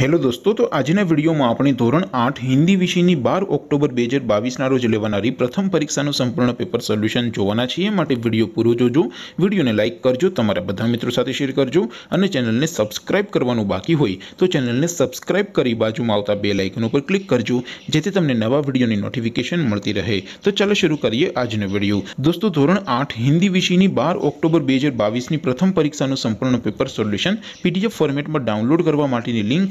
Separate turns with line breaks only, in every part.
hello दोस्तों तो आज ने वीडियो म अपनी ધોરણ 8 હિન્દી વિષયની 12 ઓક્ટોબર 2022 ના રોજ લેવાના રી પ્રથમ પરીક્ષા નું સંપૂર્ણ પેપર સોલ્યુશન જોવાના છે એ માટે વિડિયો પૂરો જોજો વિડિયોને લાઈક કરજો તમારા બધા મિત્રો સાથે શેર કરજો અને ચેનલને સબસ્ક્રાઇબ કરવાનું બાકી હોય તો ચેનલને સબસ્ક્રાઇબ કરી બાજુમાં આવતા બેલ આઇકન ઉપર ક્લિક કરજો જેથી તમને નવા વિડિયોની નોટિફિકેશન મળતી રહે તો ચાલો શરૂ કરીએ આજનો વિડિયો દોસ્તો ધોરણ 8 હિન્દી વિષયની 12 ઓક્ટોબર 2022 ની પ્રથમ પરીક્ષા નું સંપૂર્ણ પેપર સોલ્યુશન પીટીએફ ફોર્મેટ માં ડાઉનલોડ કરવા માટેની લિંક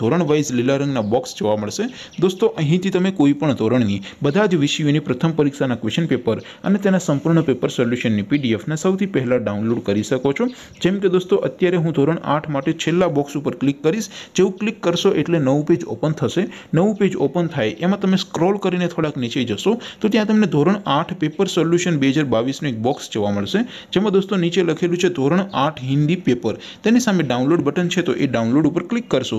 તરણ 22 લીલા રંગના બોક્સ જોવા મળશે દોસ્તો અહીંથી તમે કોઈપણ ધોરણની બધા જ વિષયોની પ્રથમ પરીક્ષાના ક્વેશ્ચન પેપર અને તેના સંપૂર્ણ પેપર સોલ્યુશનની પીડીએફના સૌથી પહેલા ડાઉનલોડ કરી શકો છો જેમ કે દોસ્તો અત્યારે હું ધોરણ 8 માટે છેલ્લો બોક્સ ઉપર ક્લિક કરશો જેવું ક્લિક કરશો એટલે નવો પેજ ઓપન થશે નવો પેજ ઓપન થાય એમાં તમે સ્ક્રોલ કરીને થોડક નીચે જશો તો ત્યાં તમને ધોરણ 8 પેપર સોલ્યુશન 2022 નો એક બોક્સ જોવા મળશે જેમાં દોસ્તો નીચે લખેલું છે ધોરણ 8 હિન્દી પેપર તેની સામે ડાઉનલોડ બટન છે તો એ ડાઉનલોડ ઉપર ક્લિક કરશો